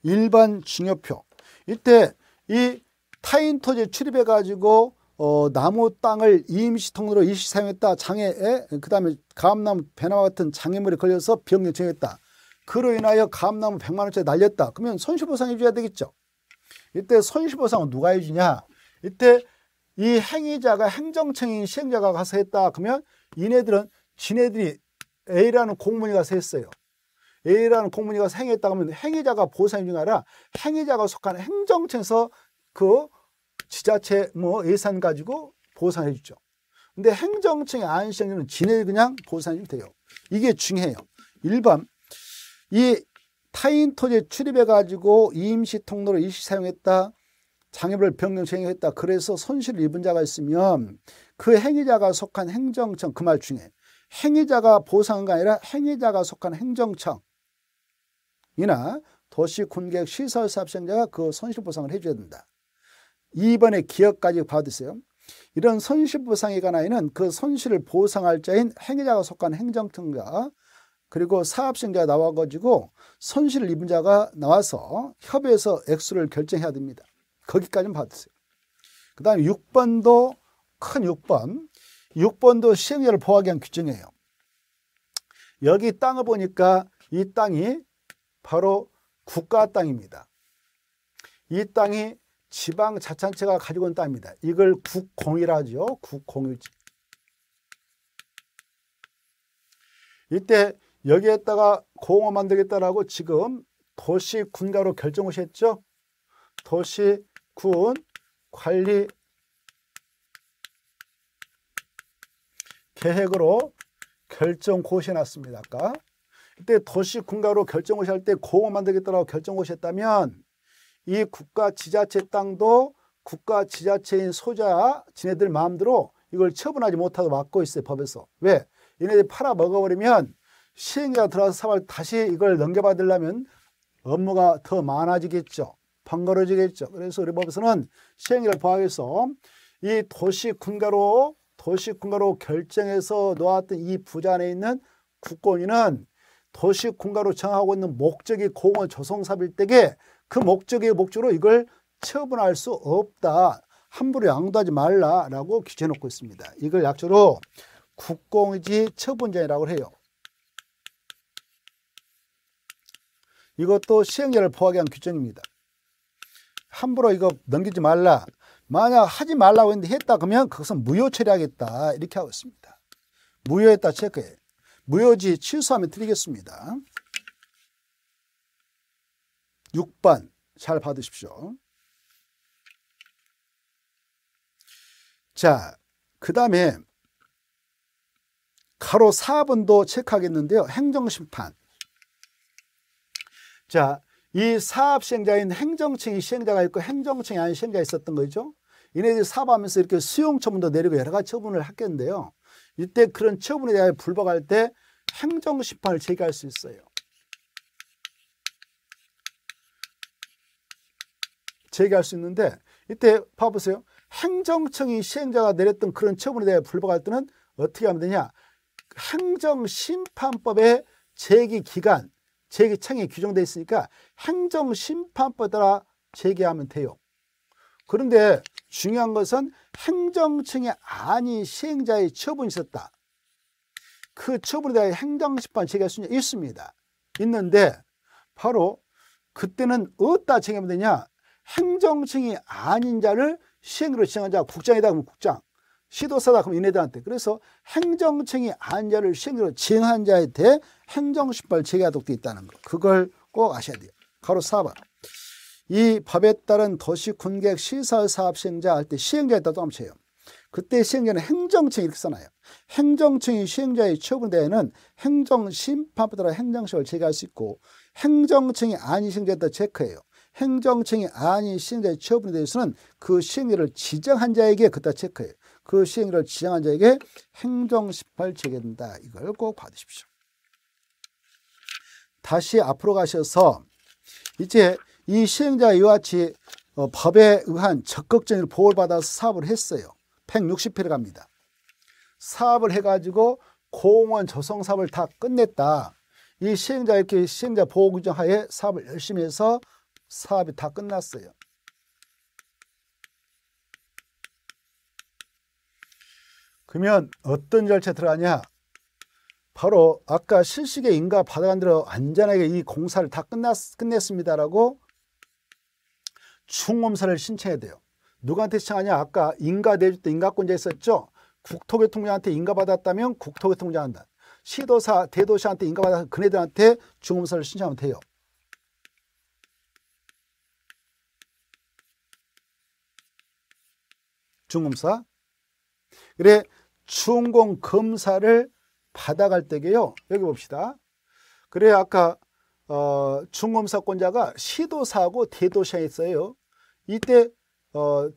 1번 증여표. 이때 이 타인토지 출입해가지고 어, 나무 땅을 임시통로로 일시사용했다. 장애에 그다음에 감나무 배나무 같은 장애물에 걸려서 병용 요청했다. 그로 인하여 감나무 100만 원짜리 날렸다. 그러면 손실보상해 줘야 되겠죠. 이때 손실보상은 누가 해주냐. 이때 이 행위자가 행정청인 시행자가 가서 했다. 그러면 이네들은 지네들이 A라는 공무원이 가서 했어요. A라는 공무원이 가서 행위했다. 그러면 행위자가 보상이 아니라 행위자가 속한 행정청에서 그 지자체 뭐 예산 가지고 보상해 주죠. 근데 행정청의 안시행정은 지네 그냥 보상이 돼요. 이게 중요해요. 1번 이 타인 토지 에 출입해 가지고 임시 통로로 일시 사용했다. 장애물 변경 시행했다. 그래서 손실을 입은 자가 있으면 그 행위자가 속한 행정청 그 말 중에 행위자가 보상한 게 아니라 행위자가 속한 행정청이나 도시 군객 시설 사업시행자가 그 손실 보상을 해줘야 된다. 2번의 기업까지 봐주세요. 이런 손실보상에 관하여는 그 손실을 보상할 자인 행위자가 속한 행정청과 그리고 사업시자가 나와가지고 손실을 입은 자가 나와서 협의해서 액수를 결정해야 됩니다. 거기까지는 받으세요. 그다음 6번도 큰 6번 6번도 시행자를 보호하기 위한 규정이에요. 여기 땅을 보니까 이 땅이 바로 국가 땅입니다. 이 땅이 지방 자찬단체가 가지고 있는 땅입니다. 이걸 국공유라 하죠. 국공유지. 이때 여기에다가 공원 만들겠다라고 지금 도시군가로 결정을 했죠. 도시군 관리 계획으로 결정 고시해습니다 아까 이때 도시군가로 결정 고할때 공원 만들겠다라고 결정 고했다면 이 국가 지자체 땅도 국가 지자체인 소자 지네들 마음대로 이걸 처분하지 못하고 막고 있어요 법에서 왜 얘네들이 팔아 먹어버리면 시행자가 들어와서 사발 다시 이걸 넘겨받으려면 업무가 더 많아지겠죠 번거로워지겠죠 그래서 우리 법에서는 시행자를 보하해서 이 도시 군가로 도시 군가로 결정해서 놓았던 이 부자 안에 있는 국권위는 도시 군가로 정하고 있는 목적이 공원 조성삽일 사 때에 그 목적의 목적으로 이걸 처분할 수 없다. 함부로 양도하지 말라라고 규제해놓고 있습니다. 이걸 약조로 국공지 처분전이라고 해요. 이것도 시행자를 포함한 규정입니다. 함부로 이거 넘기지 말라. 만약 하지 말라고 했는데 했다 그러면 그것은 무효 처리하겠다 이렇게 하고 있습니다. 무효했다 체크해. 무효지 취소하면 드리겠습니다. 6번 잘 받으십시오. 자, 그 다음에 가로 4번도 체크하겠는데요. 행정심판. 자, 이 사업 시행자인 행정층이 시행자가 있고 행정층이 아닌 시행자가 있었던 거죠. 이네들이 사업하면서 이렇게 수용 처분도 내리고 여러 가지 처분을 했겠는데요. 이때 그런 처분에 대하 불복할 때 행정심판을 제기할 수 있어요. 제기할 수 있는데 이때 봐보세요. 행정청이 시행자가 내렸던 그런 처분에 대해 불복할 때는 어떻게 하면 되냐. 행정심판법의 제기기간, 제기창이 규정되어 있으니까 행정심판법에 따라 제기하면 돼요. 그런데 중요한 것은 행정청이 아닌 시행자의 처분이 있었다. 그 처분에 대해 행정심판 제기할 수있 있습니다. 있는데 바로 그때는 어디다 제기하면 되냐? 행정층이 아닌 자를 시행으로 지정한 자 국장이다 그러면 국장 시도사다 그러면 얘네들한테 그래서 행정층이 아닌 자를 시행으로 지정한 자에 대해 행정심벌 재가독돼 있다는 거 그걸 꼭 아셔야 돼요 가로 사번이 법에 따른 도시 군객 시설 사업 시행자 할 때 시행자에 따라 함체해요 그때 시행자는 행정층 이렇게 써놔요. 행정층이 시행자의 처분대에는 행정심판부 따라 행정심을 제기할 수 있고 행정층이 아닌 시행자에 따라 체크해요. 행정청이 아닌 시행자의 처분에 대해서는 그 시행일을 지정한 자에게 그따 체크해요. 그 시행일을 지정한 자에게 행정 18 체계된다. 이걸 꼭 받으십시오. 다시 앞으로 가셔서 이제 이 시행자와 이와 같이 어, 법에 의한 적극적인 보호를 받아서 사업을 했어요. 160회를 갑니다. 사업을 해가지고 공원 조성 사업을 다 끝냈다. 이 시행자 이렇게 시행자 보호 규정 하에 사업을 열심히 해서 사업이 다 끝났어요. 그러면 어떤 절차 들어가냐? 바로 아까 실식의 인가 받아간 대로 안전하게 이 공사를 다 끝났, 끝냈습니다라고 충검사를 신청해야 돼요. 누구한테 신청하냐? 아까 인가 내줄 때 인가권자 있었죠? 국토교통부한테 인가받았다면 국토교통부한테 시도사, 대도시한테 인가받아서 그네들한테 중검사를 신청하면 돼요. 중검사. 그래 중공 검사를 받아갈 때게요. 여기 봅시다. 그래 아까 어, 중검사권자가 시도사하고 대도시에 있어요. 이때 어,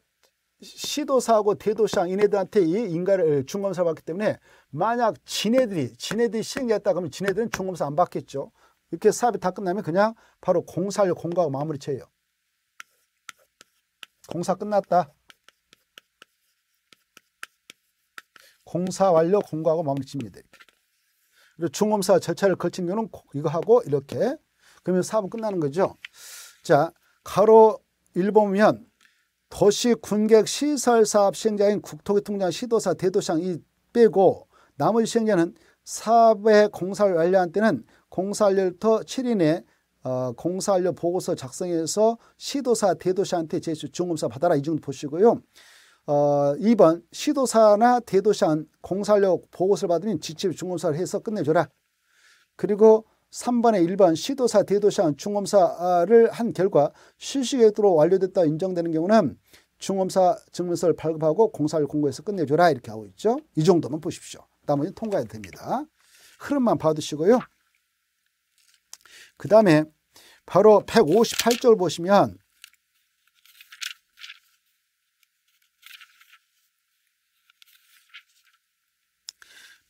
시도사하고 대도시장 이네들한테 이 인가를 중검사 받기 때문에 만약 지네들이 지네들이 시행했다 그러면 지네들은 중검사 안 받겠죠. 이렇게 사업이 다 끝나면 그냥 바로 공사를 공고하고 마무리 쳐요. 공사 끝났다. 공사 완료 공고하고 마무리칩니다. 중검사 절차를 거친 경우는 이거 하고 이렇게 그러면 사업은 끝나는 거죠. 자 가로 1보면 도시 군객 시설 사업 시행자인 국토교통장 시도사 대도시장 이 빼고 나머지 시행자는 사업의 공사를 완료한 때는 공사 완료부터 7일 내 어, 공사 완료 보고서 작성해서 시도사 대도시한테 제출 중검사 받아라 이 정도 보시고요. 어, 2번 시도사나 대도시 안 공사력 보고서를 받으면 직접 중검사를 해서 끝내줘라. 그리고 3번에 1번 시도사 대도시 안 중검사를 한 결과 실시계획대로 완료됐다 인정되는 경우는 중검사 증명서를 발급하고 공사를 공고해서 끝내줘라 이렇게 하고 있죠. 이 정도만 보십시오. 나머지는 통과해도 됩니다. 흐름만 봐두시고요. 그 다음에 바로 158절 보시면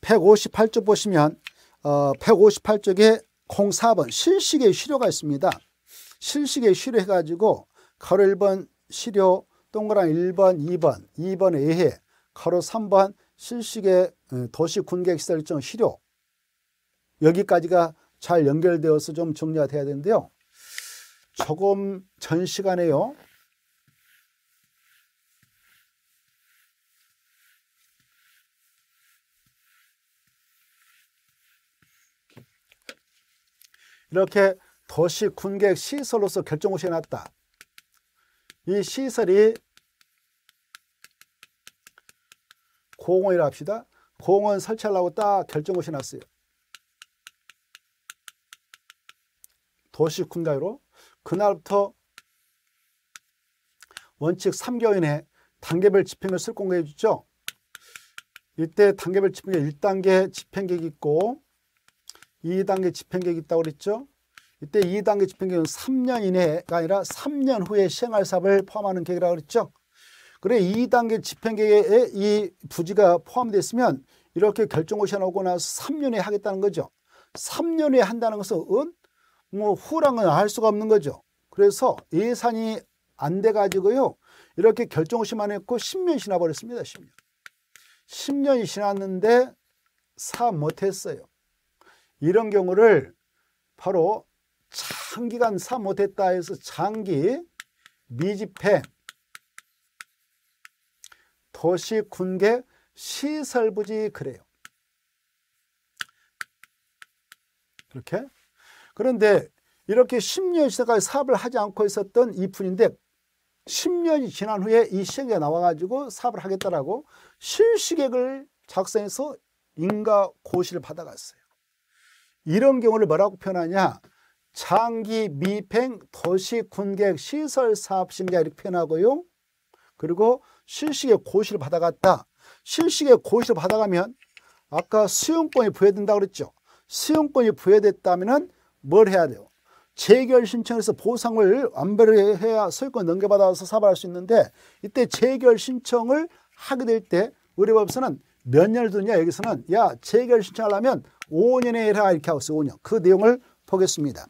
158쪽 보시면 어, 158쪽에 04번 실식의 시료가 있습니다. 실식의 시료 해가지고 가로 1번 시료 동그란 1번 2번 2번 의해 가로 3번 실식의 어, 도시 군객설정 시료 여기까지가 잘 연결되어서 좀 정리가 돼야 되는데요. 조금 전 시간에요. 이렇게 도시 군객 시설로서 결정고시해 놨다. 이 시설이 공원이라 합시다. 공원 설치하려고 딱 결정고시 났어요. 도시 군가로 그날부터 원칙 3개월 이내 단계별 집행을 쓸 공고해 주죠. 이때 단계별 집행계 1단계 집행계획 있고 2단계 집행계획이 있다고 그랬죠. 이때 2단계 집행계획은 3년 이내가 아니라 3년 후에 시행할 사업을 포함하는 계획이라고 그랬죠. 그래 2단계 집행계획에 이 부지가 포함되어 있으면 이렇게 결정고시 나오고 나서 3년에 하겠다는 거죠. 3년에 한다는 것은 뭐 후랑은 알 수가 없는 거죠. 그래서 예산이 안 돼가지고요. 이렇게 결정고시만 했고 10년 이 지나버렸습니다. 10년. 10년이 지났는데 사업 못했어요. 이런 경우를 바로 장기간 사 못했다 해서 장기 미집행 도시 군계 시설 부지 그래요. 이렇게 그런데 이렇게 10년 시대까지 사업을 하지 않고 있었던 이푼인데 10년이 지난 후에 이 시행에 나와가지고 사업을 하겠다라고 실시계을 작성해서 인가 고시를 받아갔어요. 이런 경우를 뭐라고 표현하냐? 장기 미팽 도시 군객 시설 사업 심자 이렇게 표현하고요. 그리고 실식의 고시를 받아갔다. 실식의 고시를 받아가면 아까 수용권이 부여된다 그랬죠. 수용권이 부여됐다면 뭘 해야 돼요? 재결 신청해서 보상을 완별 해야 소유권 넘겨받아서 사발할 수 있는데 이때 재결 신청을 하게 될때 우리 법에서는 몇 년을 두냐 여기서는 야 재결 신청하려면 5년에 해라 이렇게 하고 있어요. 5년. 그 내용을 보겠습니다.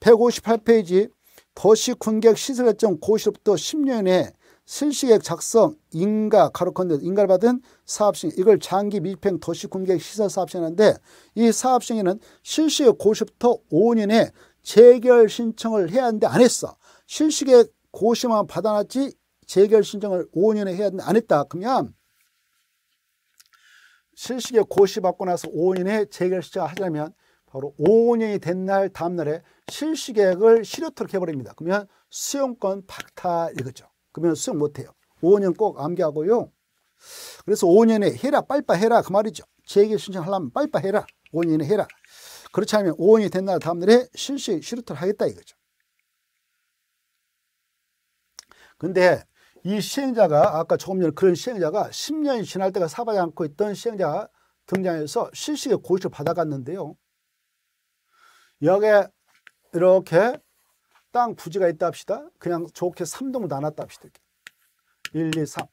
158페이지 도시 군객 시설했정 고시로부터 10년에 실시계획 작성 인가 가로컨대 인가를 받은 사업식 이걸 장기 미집행 도시 군객 시설 사업시행하는데 이 사업시행에는 실시객 고시부터 5년에 재결 신청을 해야 하는데 안 했어. 실시객 고시만 받아놨지 재결 신청을 5년에 해야 하는데 안 했다. 그러면 실시계 고시받고 나서 5년에재결시 하자면 바로 5년이된 날 다음날에 실시계획을 실효토록 해버립니다. 그러면 수용권 박탈 이거죠. 그러면 수용 못해요. 5년 꼭 암기하고요. 그래서 5년에 해라 빨빠 해라 그 말이죠. 재결 신청하려면 빨빠 해라. 5년에 해라. 그렇지 않으면 5년이된 날 다음날에 실시 실효토록 하겠다 이거죠. 근데 이 시행자가 아까 조금 전에 그런 시행자가 10년이 지날 때가 사받지 않고 있던 시행자가 등장해서 실시계 고시를 받아갔는데요. 여기에 이렇게 땅 부지가 있다 합시다. 그냥 좋게 3동을 나눴다 합시다. 1, 2, 3.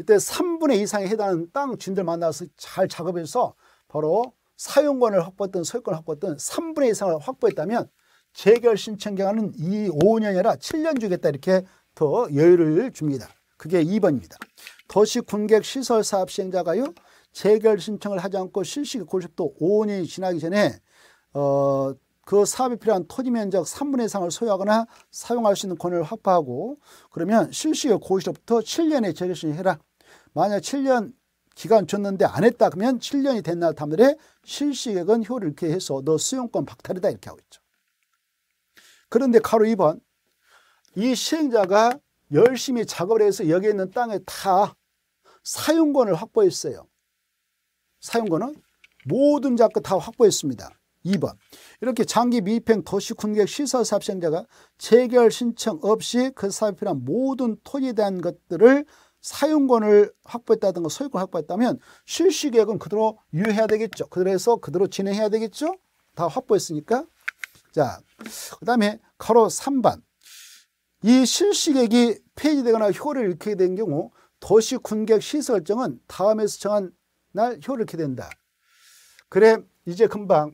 이때 3분의 이상에 해당하는 땅주들 만나서 잘 작업해서 바로 사용권을 확보했던 소유권을 확보했던 3분의 이상을 확보했다면 재결 신청기간은 2, 5년이 라 7년 주겠다 이렇게 더 여유를 줍니다. 그게 2번입니다. 도시 군객 시설 사업 시행자가요. 재결 신청을 하지 않고 실시 90도 5년이 지나기 전에 어, 그 사업에 필요한 토지 면적 3분의 이을 소유하거나 사용할 수 있는 권을 확보하고 그러면 실시 고시로부터 7년의 재결 신청해라. 만약 7년 기간 줬는데 안 했다 그러면 7년이 된 날 다음날에 실시액은 효를 이렇게 해서 너 수용권 박탈이다 이렇게 하고 있죠. 그런데 가로 2번 이 시행자가 열심히 작업을 해서 여기 있는 땅에 다 사용권을 확보했어요. 사용권은 모든 작가 다 확보했습니다. 2번 이렇게 장기 미입행 도시군객 시설 사업 시행자가 재결 신청 없이 그 사업에 필요한 모든 토지에 대한 것들을 사용권을 확보했다든가 소유권 확보했다면 실시계획은 그대로 유효해야 되겠죠. 그래서 그대로 진행해야 되겠죠. 다 확보했으니까. 자, 그 다음에 가로 3번. 이 실시객이 폐지되거나 효를 잃게 된 경우 도시 군객 시설정은 다음에 수정한 날 효를 잃게 된다. 그래 이제 금방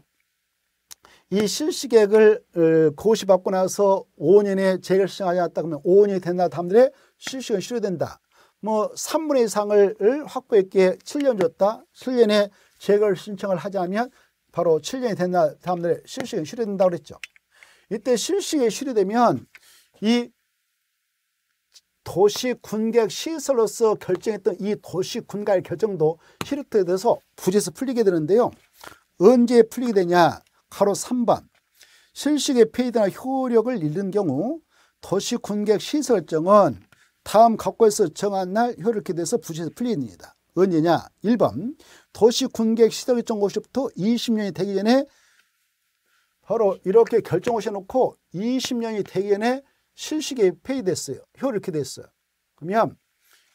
이 실시객을 어, 고시받고 나서 5년에 재결성하지 않았다 그러면 5년이 된다 다음날에 실시은 실효된다. 뭐 3분의 이상을 확보했기에 7년 줬다. 7년에 재결 신청을 하자면 바로 7년이 된다 다음날에 실시은 실효된다 그랬죠. 이때 실시에 실효되면 이 도시 군객 시설로서 결정했던 이 도시 군갈 결정도 히르트에 대해서 부재에서 풀리게 되는데요. 언제 풀리게 되냐? 가로 3번. 실식의 폐이나 효력을 잃는 경우 도시 군객 시설정은 다음 각고에서 정한 날 효력이 돼서 부재에서 풀립니다. 언제냐? 1번. 도시 군객 시설 정고시부터 20년이 되기 전에 바로 이렇게 결정오셔놓고 20년이 되기 전에 실시계 폐기됐어요. 효를 이 됐어요. 그러면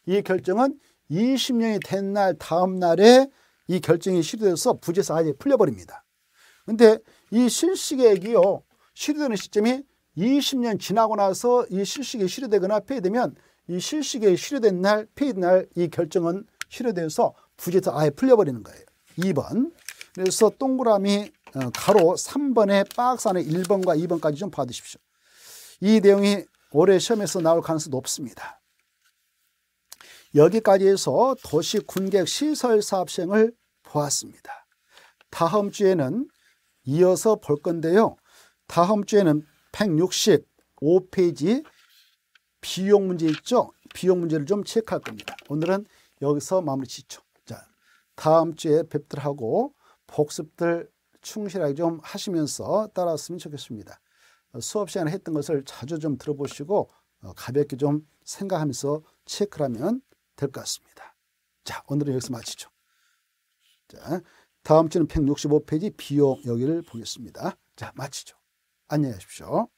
이 결정은 20년이 된 날 다음 날에 이 결정이 실효돼서 부재사 아예 풀려버립니다. 근데 이 실시계액이요. 실효되는 시점이 20년 지나고 나서 이실시계 실효되거나 폐기되면 이실시계 실효된 날, 폐기된 날 이 결정은 실효돼서 부재에서 아예 풀려버리는 거예요. 2번. 그래서 동그라미 어, 가로 3번에 박스 안에 1번과 2번까지 좀 봐두십시오. 이 내용이 올해 시험에서 나올 가능성이 높습니다. 여기까지 해서 도시 군객 시설 사업 시행을 보았습니다. 다음 주에는 이어서 볼 건데요. 다음 주에는 165페이지 비용 문제 있죠? 비용 문제를 좀 체크할 겁니다. 오늘은 여기서 마무리 짓죠. 자, 다음 주에 뵙들 하고 복습들 충실하게 좀 하시면서 따라왔으면 좋겠습니다. 수업 시간에 했던 것을 자주 좀 들어보시고 어, 가볍게 좀 생각하면서 체크를 하면 될 것 같습니다. 자, 오늘은 여기서 마치죠. 자, 다음 주는 165페이지 비용 여기를 보겠습니다. 자, 마치죠. 안녕히 계십시오.